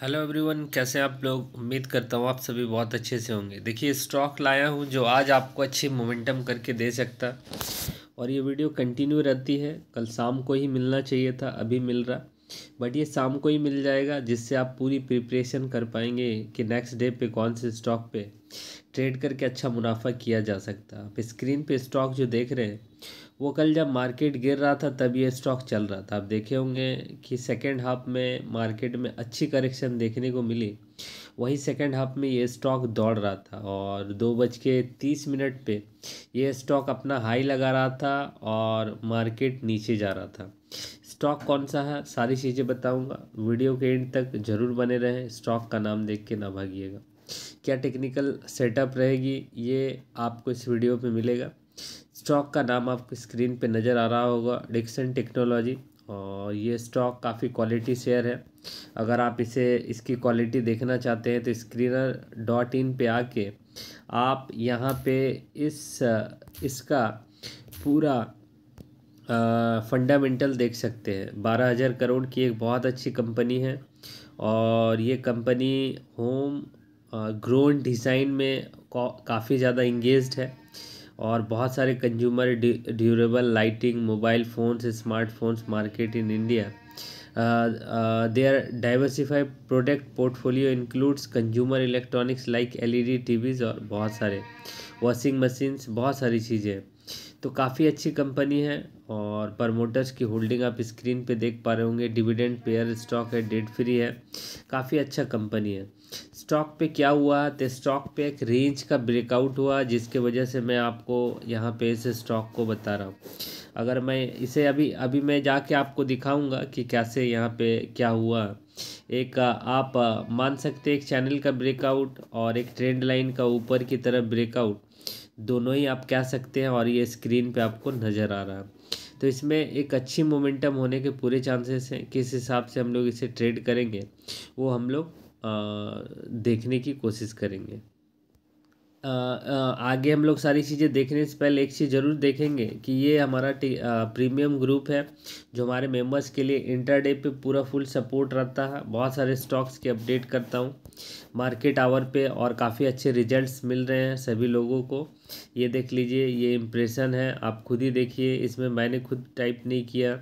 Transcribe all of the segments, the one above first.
hello everyone कैसे आप लोग उम्मीद करता हूँ आप सभी बहुत अच्छे से होंगे देखिए स्टॉक लाया हूँ जो आज आपको अच्छी मोमेंटम करके दे सकता और ये वीडियो कंटिन्यू रहती है कल शाम को ही मिलना चाहिए था अभी मिल रहा बट ये शाम को ही मिल जाएगा जिससे आप पूरी प्रिपरेशन कर पाएंगे कि नेक्स्ट डे पे कौन से स्टॉक पे ट्रेड करके अच्छा मुनाफा किया जा सकता आप स्क्रीन पे स्टॉक जो देख रहे हैं वो कल जब मार्केट गिर रहा था तब ये स्टॉक चल रहा था आप देखे होंगे कि सेकेंड हाफ में मार्केट में अच्छी करेक्शन देखने को मिली वही सेकेंड हाफ में ये स्टॉक दौड़ रहा था और दो बज के तीस मिनट पे ये स्टॉक अपना हाई लगा रहा था और मार्केट नीचे जा रहा था स्टॉक कौन सा है सारी चीज़ें बताऊंगा वीडियो के एंड तक ज़रूर बने रहें स्टॉक का नाम देख के ना भागिएगा क्या टेक्निकल सेटअप रहेगी ये आपको इस वीडियो पे मिलेगा स्टॉक का नाम आपको स्क्रीन पे नज़र आ रहा होगा डिक्सन टेक्नोलॉजी और ये स्टॉक काफ़ी क्वालिटी शेयर है अगर आप इसे इसकी क्वालिटी देखना चाहते हैं तो स्क्रीनर डॉट इन पर आके आप यहाँ पे इस इसका पूरा फंडामेंटल देख सकते हैं बारह हज़ार करोड़ की एक बहुत अच्छी कंपनी है और ये कंपनी होम ग्रोन डिज़ाइन में काफ़ी ज़्यादा इंगेज्ड है और बहुत सारे consumer durable lighting mobile phones smartphones market in India portfolio diversified consumer electronics like L E D TVs और बहुत सारे वॉशिंग मशीन्स बहुत सारी चीज़ें तो काफ़ी अच्छी कंपनी है और प्रमोटर्स की होल्डिंग आप स्क्रीन पे देख पा रहे होंगे डिविडेंड पेयर स्टॉक है डेट फ्री है काफ़ी अच्छा कंपनी है स्टॉक पे क्या हुआ तो स्टॉक पे एक रेंज का ब्रेकआउट हुआ जिसके वजह से मैं आपको यहाँ पे इस स्टॉक को बता रहा हूँ अगर मैं इसे अभी अभी मैं जाके आपको दिखाऊंगा कि कैसे यहाँ पे क्या हुआ एक आप मान सकते एक चैनल का ब्रेकआउट और एक ट्रेंड लाइन का ऊपर की तरफ ब्रेकआउट दोनों ही आप कह सकते हैं और ये स्क्रीन पर आपको नज़र आ रहा है तो इसमें एक अच्छी मोमेंटम होने के पूरे चांसेस हैं किस हिसाब से हम लोग इसे ट्रेड करेंगे वो हम लोग देखने की कोशिश करेंगे आ, आगे हम लोग सारी चीज़ें देखने से पहले एक चीज़ ज़रूर देखेंगे कि ये हमारा प्रीमियम ग्रुप है जो हमारे मेंबर्स के लिए इंटरडे पे पूरा फुल सपोर्ट रहता है बहुत सारे स्टॉक्स के अपडेट करता हूँ मार्केट आवर पे और काफ़ी अच्छे रिजल्ट्स मिल रहे हैं सभी लोगों को ये देख लीजिए ये इम्प्रेशन है आप खुद ही देखिए इसमें मैंने खुद टाइप नहीं किया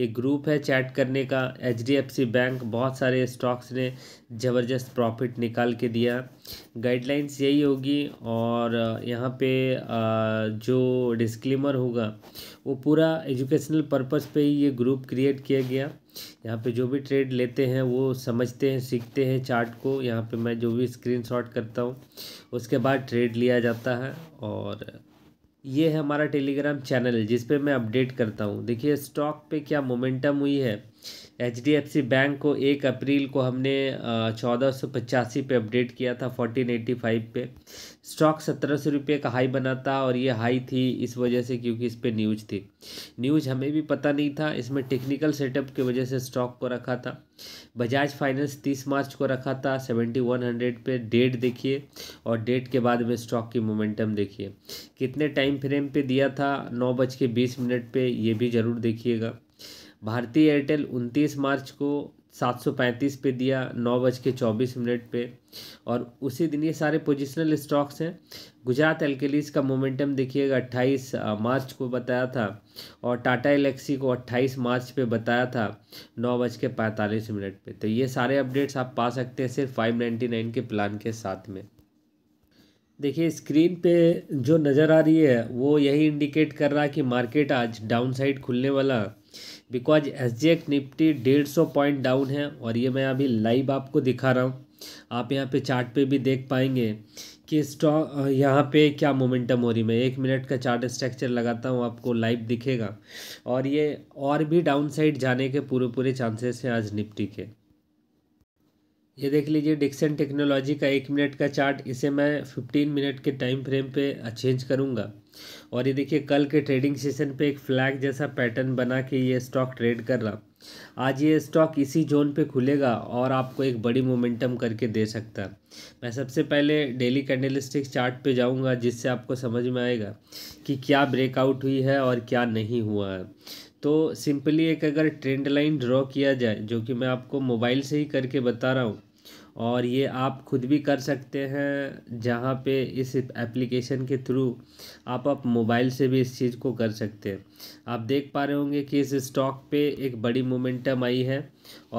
ये ग्रुप है चैट करने का एच बैंक बहुत सारे स्टॉक्स ने ज़बरदस्त प्रॉफिट निकाल के दिया गाइडलाइंस यही होगी और यहाँ पे जो डिस्क्लेमर होगा वो पूरा एजुकेशनल पर्पस पे ही ये ग्रुप क्रिएट किया गया यहाँ पे जो भी ट्रेड लेते हैं वो समझते हैं सीखते हैं चार्ट को यहाँ पे मैं जो भी स्क्रीनशॉट करता हूँ उसके बाद ट्रेड लिया जाता है और ये है हमारा टेलीग्राम चैनल जिस पे मैं अपडेट करता हूँ देखिए स्टॉक पे क्या मोमेंटम हुई है H D F C bank को एक अप्रैल को हमने चौदह सौ पचासी पे अपडेट किया था फोर्टीन एट्टी फाइव पे स्टॉक सत्रह सौ रुपये का हाई बना था और ये हाई थी इस वजह से क्योंकि इस पर न्यूज थी न्यूज हमें भी पता नहीं था इसमें टेक्निकल सेटअप की वजह से स्टॉक को रखा था बजाज फाइनेंस तीस मार्च को रखा था सेवेंटी वन हंड्रेड पे डेट देखिए और डेट के बाद में स्टॉक की मोमेंटम देखिए कितने टाइम फ्रेम पर दिया था नौ बज के बीस मिनट पर ये भी ज़रूर देखिएगा भारतीय एयरटेल 29 मार्च को 735 पे दिया नौ बज के चौबीस मिनट पे और उसी दिन ये सारे पोजिशनल स्टॉक्स हैं गुजरात एल्केलीस का मोमेंटम देखिएगा 28 मार्च को बताया था और टाटा एलेक्सी को 28 मार्च पे बताया था नौ बज के पैंतालीस मिनट पे तो ये सारे अपडेट्स आप पा सकते हैं सिर्फ 599 के प्लान के साथ में देखिए स्क्रीन पे जो नज़र आ रही है वो यही इंडिकेट कर रहा है कि मार्केट आज डाउन साइड खुलने वाला because S G X Nifty डेढ़ सौ पॉइंट डाउन है और ये मैं अभी लाइव आपको दिखा रहा हूँ आप यहाँ पे चार्ट पे भी देख पाएंगे कि स्टॉक यहाँ पे क्या मोमेंटम हो रही मैं एक मिनट का चार्ट स्ट्रक्चर लगाता हूँ आपको लाइव दिखेगा और ये और भी डाउन साइड जाने के पूरे पूरे चांसेस हैं आज निफ्टी के ये देख लीजिए डिक्सन टेक्नोलॉजी का एक मिनट का चार्ट इसे मैं फिफ्टीन मिनट के टाइम फ्रेम पे चेंज करूँगा और ये देखिए कल के ट्रेडिंग सेशन पे एक फ्लैग जैसा पैटर्न बना के ये स्टॉक ट्रेड कर रहा आज ये स्टॉक इसी जोन पे खुलेगा और आपको एक बड़ी मोमेंटम करके दे सकता है मैं सबसे पहले डेली कैंडलिस्टिक चार्ट पे जाऊंगा जिससे आपको समझ में आएगा कि क्या ब्रेकआउट हुई है और क्या नहीं हुआ है तो सिंपली एक अगर ट्रेंड लाइन ड्रॉ किया जाए जो कि मैं आपको मोबाइल से ही करके बता रहा हूँ और ये आप खुद भी कर सकते हैं जहाँ पे इस एप्लीकेशन के थ्रू आप आप मोबाइल से भी इस चीज़ को कर सकते हैं आप देख पा रहे होंगे कि इस स्टॉक पे एक बड़ी मोमेंटम आई है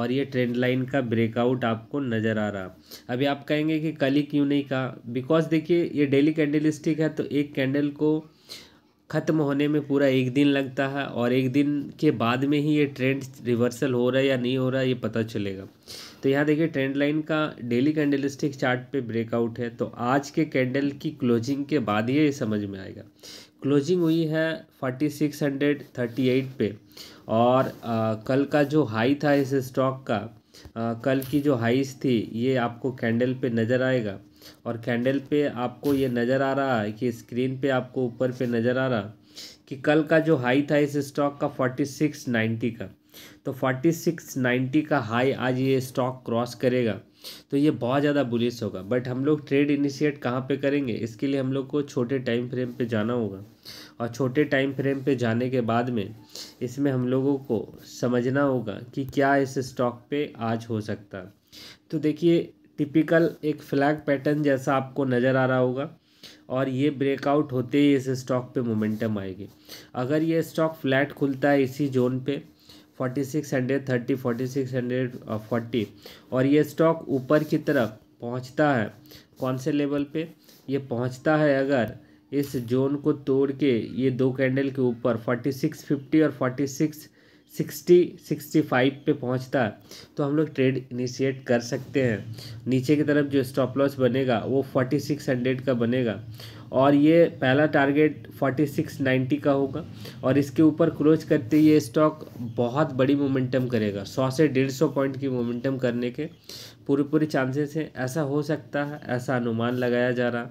और ये ट्रेंड लाइन का ब्रेकआउट आपको नज़र आ रहा अभी आप कहेंगे कि कल ही क्यों नहीं कहा बिकॉज देखिए ये डेली कैंडल स्टिक है तो एक कैंडल को ख़त्म होने में पूरा एक दिन लगता है और एक दिन के बाद में ही ये ट्रेंड रिवर्सल हो रहा है या नहीं हो रहा है ये पता चलेगा तो यहाँ देखिए ट्रेंड लाइन का डेली कैंडलिस्टिक चार्ट पे ब्रेकआउट है तो आज के कैंडल की क्लोजिंग के बाद ही ये समझ में आएगा क्लोजिंग हुई है forty six hundred thirty eight पे और आ, कल का जो हाई था इस स्टॉक का आ, कल की जो हाइस थी ये आपको कैंडल पे नज़र आएगा और कैंडल पे आपको ये नज़र आ रहा है कि स्क्रीन पे आपको ऊपर पे नज़र आ रहा कि कल का जो हाई था इस स्टॉक का फोर्टी सिक्स नाइन्टी का तो फोर्टी सिक्स नाइन्टी का हाई आज ये स्टॉक क्रॉस करेगा तो ये बहुत ज़्यादा बुलिस होगा बट हम लोग ट्रेड इनिशिएट कहाँ पे करेंगे इसके लिए हम लोग को छोटे टाइम फ्रेम पे जाना होगा और छोटे टाइम फ्रेम पे जाने के बाद में इसमें हम लोगों को समझना होगा कि क्या इस स्टॉक पे आज हो सकता तो देखिए टिपिकल एक फ्लैग पैटर्न जैसा आपको नज़र आ रहा होगा और ये ब्रेकआउट होते ही इस स्टॉक पे मोमेंटम आएगी अगर ये स्टॉक फ्लैट खुलता है इसी जोन पे forty six hundred thirty forty six hundred forty और ये स्टॉक ऊपर की तरफ पहुंचता है कौन से लेवल पे ये पहुंचता है अगर इस जोन को तोड़ के ये दो कैंडल के ऊपर फोर्टी सिक्स फिफ्टी और forty six sixty sixty five पहुँचता है तो हम लोग ट्रेड इनिशिएट कर सकते हैं नीचे की तरफ जो स्टॉप लॉस बनेगा वो फोर्टी सिक्स हंड्रेड का बनेगा और ये पहला टारगेट फोर्टी सिक्स नाइन्टी का होगा और इसके ऊपर क्लोज करते ये स्टॉक बहुत बड़ी मोमेंटम करेगा सौ से डेढ़ सौ पॉइंट की मोमेंटम करने के पूरे पूरे चांसेस हैं ऐसा हो सकता है ऐसा अनुमान लगाया जा रहा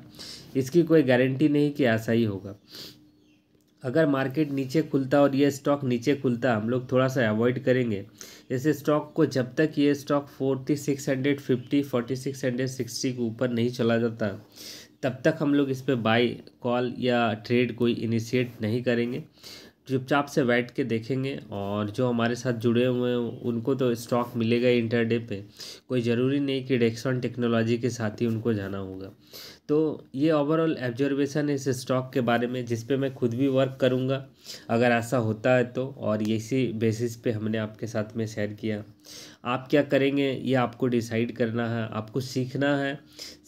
इसकी कोई गारंटी नहीं कि ऐसा ही होगा अगर मार्केट नीचे खुलता और ये स्टॉक नीचे खुलता हम लोग थोड़ा सा अवॉइड करेंगे ऐसे स्टॉक को जब तक ये stock forty six hundred fifty forty six hundred sixty के ऊपर नहीं चला जाता तब तक हम लोग इस पर बाई कॉल या ट्रेड कोई इनिशिएट नहीं करेंगे चुपचाप से बैठ के देखेंगे और जो हमारे साथ जुड़े हुए हैं उनको तो स्टॉक मिलेगा इंटरडे पे कोई ज़रूरी नहीं कि डेक्सॉन टेक्नोलॉजी के साथ ही उनको जाना होगा तो ये ओवरऑल एब्जर्वेशन इस स्टॉक के बारे में जिस पे मैं खुद भी वर्क करूँगा अगर ऐसा होता है तो और इसी बेसिस पे हमने आपके साथ में शेयर किया आप क्या करेंगे ये आपको डिसाइड करना है आपको सीखना है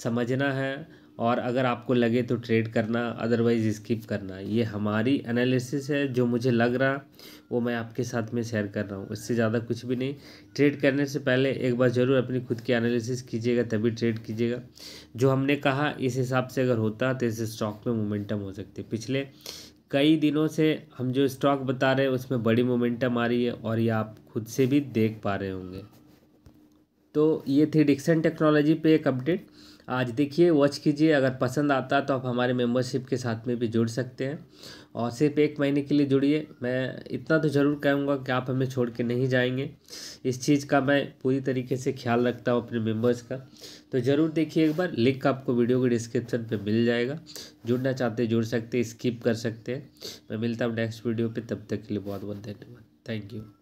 समझना है और अगर आपको लगे तो ट्रेड करना अदरवाइज़ स्किप करना ये हमारी एनालिसिस है जो मुझे लग रहा वो मैं आपके साथ में शेयर कर रहा हूँ इससे ज़्यादा कुछ भी नहीं ट्रेड करने से पहले एक बार ज़रूर अपनी खुद की एनालिसिस कीजिएगा तभी ट्रेड कीजिएगा जो हमने कहा इस हिसाब से अगर होता तो इस स्टॉक में मोमेंटम हो सकती पिछले कई दिनों से हम जो स्टॉक बता रहे हैं उसमें बड़ी मोमेंटम आ रही है और ये आप खुद से भी देख पा रहे होंगे तो ये थी डिक्सन टेक्नोलॉजी पे एक अपडेट आज देखिए वॉच कीजिए अगर पसंद आता तो आप हमारे मेंबरशिप के साथ में भी जुड़ सकते हैं और सिर्फ एक महीने के लिए जुड़िए मैं इतना तो ज़रूर कहूँगा कि आप हमें छोड़ के नहीं जाएंगे इस चीज़ का मैं पूरी तरीके से ख्याल रखता हूँ अपने मेंबर्स का तो ज़रूर देखिए एक बार लिंक आपको वीडियो के डिस्क्रिप्शन पर मिल जाएगा जुड़ना चाहते जुड़ सकते स्किप कर सकते हैं मैं मिलता हूँ नेक्स्ट वीडियो पर तब तक के लिए बहुत बहुत धन्यवाद थैंक यू